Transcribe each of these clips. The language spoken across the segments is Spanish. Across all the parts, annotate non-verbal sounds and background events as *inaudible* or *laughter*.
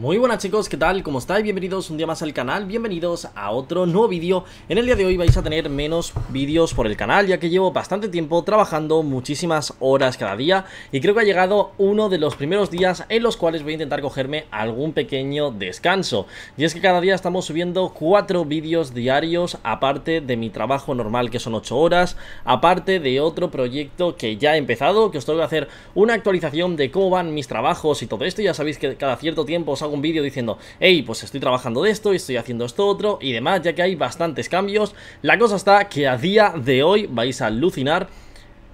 Muy buenas chicos, ¿qué tal? ¿Cómo estáis? Bienvenidos un día más al canal, bienvenidos a otro nuevo vídeo En el día de hoy vais a tener menos vídeos por el canal ya que llevo bastante tiempo trabajando muchísimas horas cada día Y creo que ha llegado uno de los primeros días en los cuales voy a intentar cogerme algún pequeño descanso Y es que cada día estamos subiendo cuatro vídeos diarios aparte de mi trabajo normal que son 8 horas Aparte de otro proyecto que ya he empezado, que os tengo que hacer una actualización de cómo van mis trabajos y todo esto Ya sabéis que cada cierto tiempo os hago un vídeo diciendo, hey, pues estoy trabajando de esto y estoy haciendo esto otro y demás, ya que hay bastantes cambios. La cosa está que a día de hoy vais a alucinar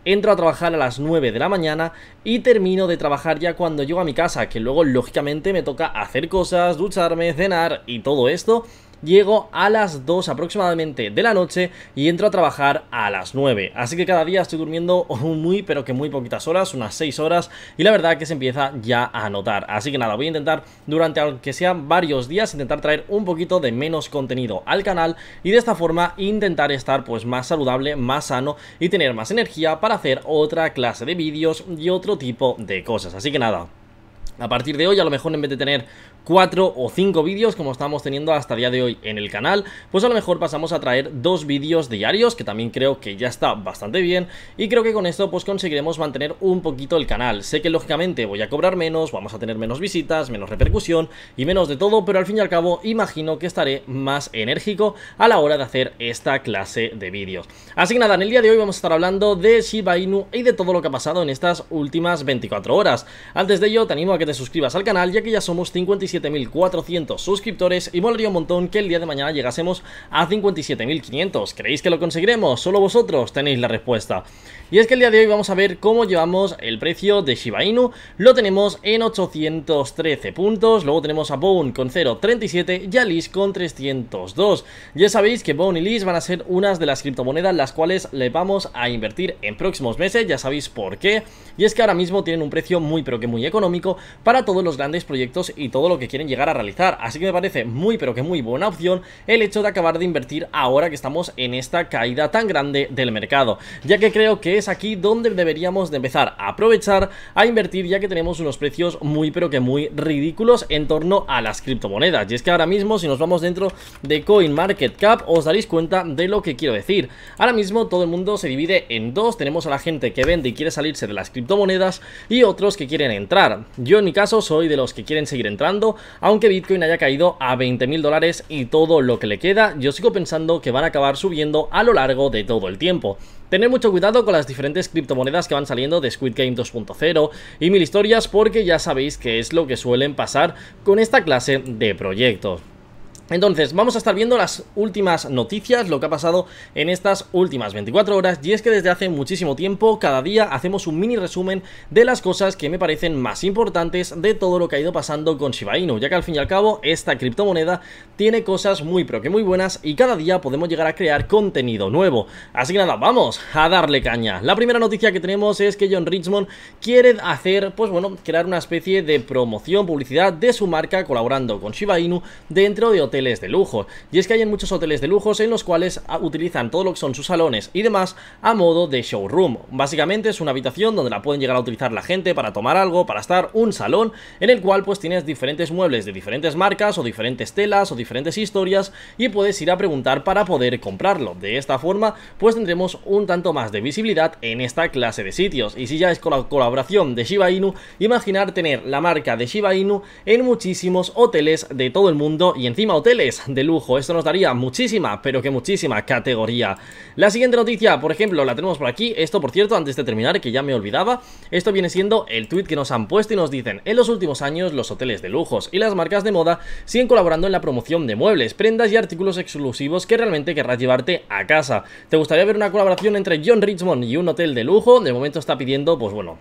entro a trabajar a las 9 de la mañana y termino de trabajar ya cuando llego a mi casa, que luego lógicamente me toca hacer cosas, ducharme, cenar y todo esto llego a las 2 aproximadamente de la noche y entro a trabajar a las 9. Así que cada día estoy durmiendo *laughs* muy pero que muy poquitas horas, unas 6 horas y la verdad que se empieza ya a notar. Así que nada, voy a intentar durante aunque sean varios días intentar traer un poquito de menos contenido al canal y de esta forma intentar estar pues más saludable, más sano y tener más energía para hacer otra clase de vídeos y otro tipo de cosas. Así que nada, a partir de hoy, a lo mejor en vez de tener 4 o 5 vídeos como estamos teniendo hasta el día de hoy en el canal, pues a lo mejor pasamos a traer dos vídeos diarios, que también creo que ya está bastante bien, y creo que con esto pues conseguiremos mantener un poquito el canal. Sé que lógicamente voy a cobrar menos, vamos a tener menos visitas, menos repercusión y menos de todo, pero al fin y al cabo imagino que estaré más enérgico a la hora de hacer esta clase de vídeos. Así que nada, en el día de hoy vamos a estar hablando de Shiba Inu y de todo lo que ha pasado en estas últimas 24 horas. Antes de ello, te animo a que suscribas al canal ya que ya somos 57.400 suscriptores y molaría un montón que el día de mañana llegásemos a 57.500. ¿Creéis que lo conseguiremos? Solo vosotros tenéis la respuesta. Y es que el día de hoy vamos a ver cómo llevamos el precio de Shiba Inu. Lo tenemos en 813 puntos, luego tenemos a Bone con 0.37 y a Liz con 302. Ya sabéis que Bone y Liz van a ser unas de las criptomonedas las cuales le vamos a invertir en próximos meses, ya sabéis por qué. Y es que ahora mismo tienen un precio muy pero que muy económico para todos los grandes proyectos y todo lo que quieren llegar a realizar. Así que me parece muy pero que muy buena opción el hecho de acabar de invertir ahora que estamos en esta caída tan grande del mercado, ya que creo que es aquí donde deberíamos empezar a aprovechar a invertir ya que tenemos unos precios muy pero que muy ridículos en torno a las criptomonedas. Y es que ahora mismo si nos vamos dentro de CoinMarketCap os daréis cuenta de lo que quiero decir. Ahora mismo todo el mundo se divide en dos, tenemos a la gente que vende y quiere salirse de las criptomonedas y otros que quieren entrar. Yo en mi caso soy de los que quieren seguir entrando, aunque Bitcoin haya caído a 20 mil dólares y todo lo que le queda, yo sigo pensando que van a acabar subiendo a lo largo de todo el tiempo. Tener mucho cuidado con las diferentes criptomonedas que van saliendo de Squid Game 2.0 y mil historias porque ya sabéis que es lo que suelen pasar con esta clase de proyectos. Entonces, vamos a estar viendo las últimas noticias, lo que ha pasado en estas últimas 24 horas, y es que desde hace muchísimo tiempo, cada día hacemos un mini resumen de las cosas que me parecen más importantes de todo lo que ha ido pasando con Shiba Inu, ya que al fin y al cabo, esta criptomoneda tiene cosas muy pero que muy buenas y cada día podemos llegar a crear contenido nuevo. Así que nada, vamos a darle caña. La primera noticia que tenemos es que John Richmond quiere hacer, pues bueno, crear una especie de promoción, publicidad de su marca colaborando con Shiba Inu dentro de hotel de lujo. Y es que hay en muchos hoteles de lujos en los cuales ah, utilizan todo lo que son sus salones y demás a modo de showroom. Básicamente es una habitación donde la pueden llegar a utilizar la gente para tomar algo, para estar, un salón en el cual pues tienes diferentes muebles de diferentes marcas o diferentes telas o diferentes historias y puedes ir a preguntar para poder comprarlo. De esta forma pues tendremos un tanto más de visibilidad en esta clase de sitios. Y si ya es con la colaboración de Shiba Inu, imaginar tener la marca de Shiba Inu en muchísimos hoteles de todo el mundo y encima hoteles de lujo. Esto nos daría muchísima, pero que muchísima categoría. La siguiente noticia, por ejemplo, la tenemos por aquí. Esto, por cierto, antes de terminar, que ya me olvidaba, esto viene siendo el tweet que nos han puesto y nos dicen, en los últimos años los hoteles de lujos y las marcas de moda siguen colaborando en la promoción de muebles, prendas y artículos exclusivos que realmente querrás llevarte a casa. ¿Te gustaría ver una colaboración entre John Richmond y un hotel de lujo? De momento está pidiendo, pues bueno,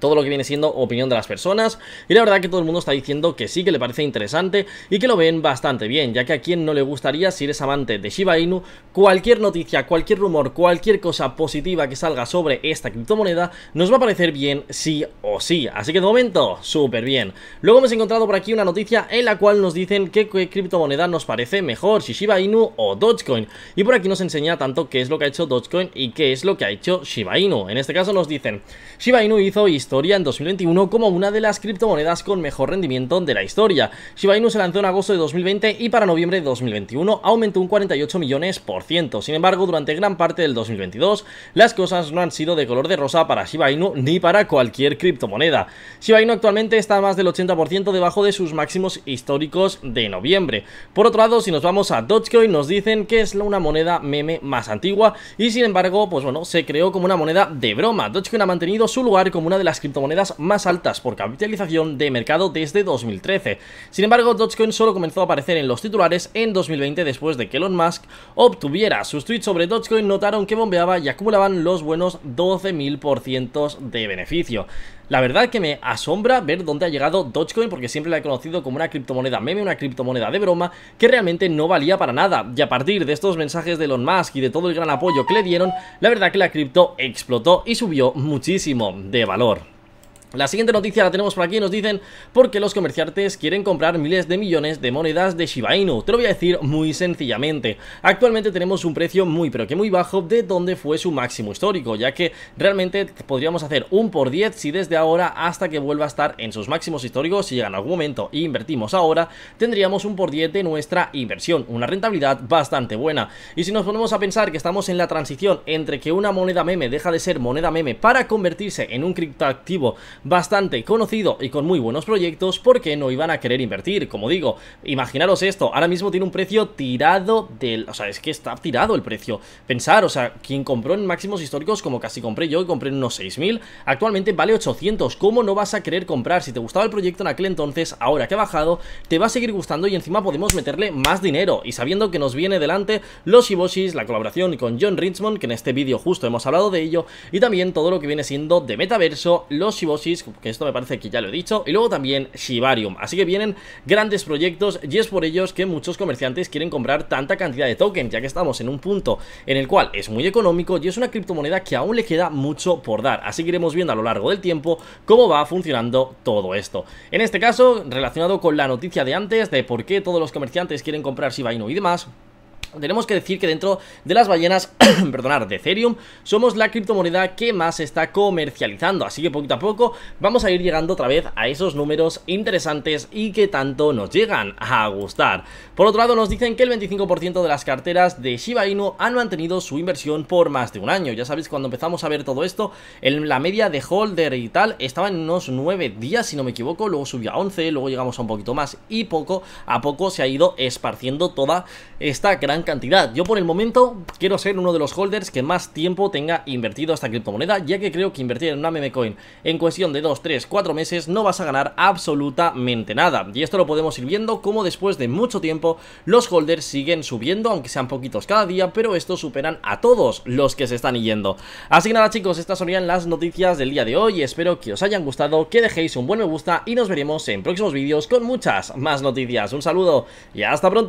todo lo que viene siendo opinión de las personas y la verdad que todo el mundo está diciendo que sí que le parece interesante y que lo ven bastante bien ya que a quien no le gustaría si eres amante de Shiba Inu cualquier noticia cualquier rumor cualquier cosa positiva que salga sobre esta criptomoneda nos va a parecer bien sí o sí así que de momento súper bien luego hemos encontrado por aquí una noticia en la cual nos dicen qué, criptomoneda nos parece mejor si Shiba Inu o Dogecoin y por aquí nos enseña tanto qué es lo que ha hecho Dogecoin y qué es lo que ha hecho Shiba Inu en este caso nos dicen Shiba Inu hizo y historia en 2021 como una de las criptomonedas con mejor rendimiento de la historia. Shiba Inu se lanzó en agosto de 2020 y para noviembre de 2021 aumentó un 48 millones por ciento. Sin embargo, durante gran parte del 2022 las cosas no han sido de color de rosa para Shiba Inu ni para cualquier criptomoneda. Shiba Inu actualmente está más del 80% debajo de sus máximos históricos de noviembre. Por otro lado, si nos vamos a Dogecoin nos dicen que es una moneda meme más antigua y sin embargo, pues bueno, se creó como una moneda de broma. Dogecoin ha mantenido su lugar como una de las criptomonedas más altas por capitalización de mercado desde 2013. Sin embargo, Dogecoin solo comenzó a aparecer en los titulares en 2020 después de que Elon Musk obtuviera sus tweets sobre Dogecoin notaron que bombeaba y acumulaban los buenos 12.000% de beneficio. La verdad que me asombra ver dónde ha llegado Dogecoin porque siempre la he conocido como una criptomoneda meme, una criptomoneda de broma que realmente no valía para nada. Y a partir de estos mensajes de Elon Musk y de todo el gran apoyo que le dieron, la verdad que la cripto explotó y subió muchísimo de valor. La siguiente noticia la tenemos por aquí, nos dicen ¿Por qué los comerciantes quieren comprar miles de millones de monedas de Shiba Inu. Te lo voy a decir muy sencillamente. Actualmente tenemos un precio muy pero que muy bajo de donde fue su máximo histórico, ya que realmente podríamos hacer un por 10 si desde ahora hasta que vuelva a estar en sus máximos históricos, si llega en algún momento y e invertimos ahora, tendríamos un por 10 de nuestra inversión, una rentabilidad bastante buena. Y si nos ponemos a pensar que estamos en la transición entre que una moneda meme deja de ser moneda meme para convertirse en un criptoactivo bastante conocido y con muy buenos proyectos porque no iban a querer invertir. Como digo, imaginaros esto, ahora mismo tiene un precio tirado del... O sea, es que está tirado el precio. Pensar, o sea, quien compró en máximos históricos como casi compré yo, y compré en unos 6.000, actualmente vale 800. ¿Cómo no vas a querer comprar? Si te gustaba el proyecto en aquel entonces, ahora que ha bajado, te va a seguir gustando y encima podemos meterle más dinero. Y sabiendo que nos viene delante los Shiboshis, la colaboración con John Richmond, que en este vídeo justo hemos hablado de ello, y también todo lo que viene siendo de metaverso, los Shiboshis que esto me parece que ya lo he dicho, y luego también Shibarium, Así que vienen grandes proyectos y es por ellos que muchos comerciantes quieren comprar tanta cantidad de tokens, ya que estamos en un punto en el cual es muy económico y es una criptomoneda que aún le queda mucho por dar. Así que iremos viendo a lo largo del tiempo cómo va funcionando todo esto. En este caso, relacionado con la noticia de antes de por qué todos los comerciantes quieren comprar Shiba Inu y demás, tenemos que decir que dentro de las ballenas, *clears throat* perdonar, de Ethereum, somos la criptomoneda que más está comercializando, así que poquito a poco vamos a ir llegando otra vez a esos números interesantes y que tanto nos llegan a gustar. Por otro lado, nos dicen que el 25% de las carteras de Shiba Inu han mantenido su inversión por más de un año. Ya sabéis, cuando empezamos a ver todo esto, en la media de holder y tal estaba en unos 9 días, si no me equivoco, luego subió a 11, luego llegamos a un poquito más y poco a poco se ha ido esparciendo toda esta gran cantidad. Yo por el momento quiero ser uno de los holders que más tiempo tenga invertido esta criptomoneda, ya que creo que invertir en una coin en cuestión de 2, 3, 4 meses no vas a ganar absolutamente nada. Y esto lo podemos ir viendo como después de mucho tiempo los holders siguen subiendo, aunque sean poquitos cada día, pero estos superan a todos los que se están yendo. Así que nada chicos, estas serían las noticias del día de hoy, espero que os hayan gustado, que dejéis un buen me gusta y nos veremos en próximos vídeos con muchas más noticias. Un saludo y hasta pronto.